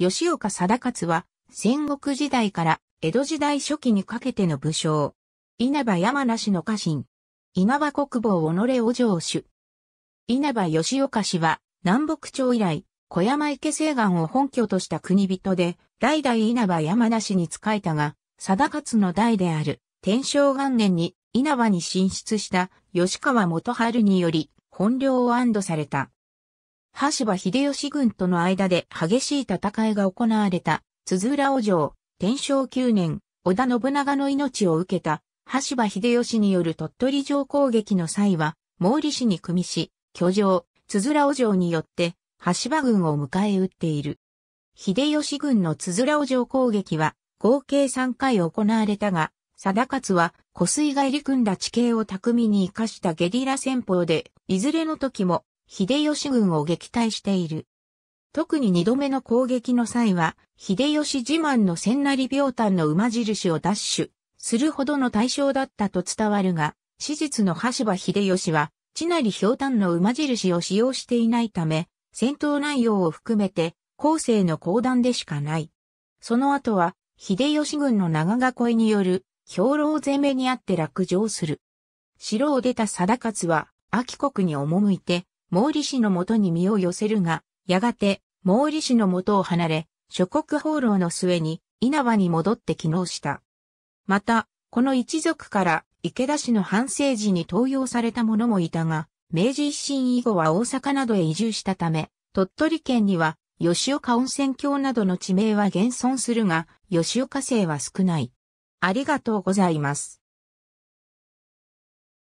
吉岡貞勝は、戦国時代から江戸時代初期にかけての武将。稲葉山梨の家臣。稲葉国防己を城主。稲葉吉岡氏は、南北朝以来、小山池西岸を本拠とした国人で、代々稲葉山梨に仕えたが、貞勝の代である、天正元年に稲葉に進出した吉川元春により、本領を安堵された。羽柴秀吉軍との間で激しい戦いが行われた、津浦お城、天正9年、織田信長の命を受けた、羽柴秀吉による鳥取城攻撃の際は、毛利氏に組みし、居城、津浦お城によって、羽柴軍を迎え撃っている。秀吉軍の津浦お城攻撃は、合計3回行われたが、定勝は、湖水が入り組んだ地形を巧みに活かしたゲリラ戦法で、いずれの時も秀吉軍を撃退している。特に二度目の攻撃の際は、秀吉自慢の千成病炭の馬印を奪取するほどの対象だったと伝わるが、史実の羽柴秀吉は、地成氷炭の馬印を使用していないため、戦闘内容を含めて、後世の講談でしかない。その後は、秀吉軍の長囲いによる、兵糧攻めにあって落城する。城を出た定勝は、秋国に赴いて、毛利氏のもとに身を寄せるが、やがて、毛利氏のもとを離れ、諸国放浪の末に、稲葉に戻って機能した。また、この一族から池田氏の反省時に登用された者もいたが、明治維新以後は大阪などへ移住したため、鳥取県には吉岡温泉郷などの地名は現存するが、吉岡姓は少ない。ありがとうございます。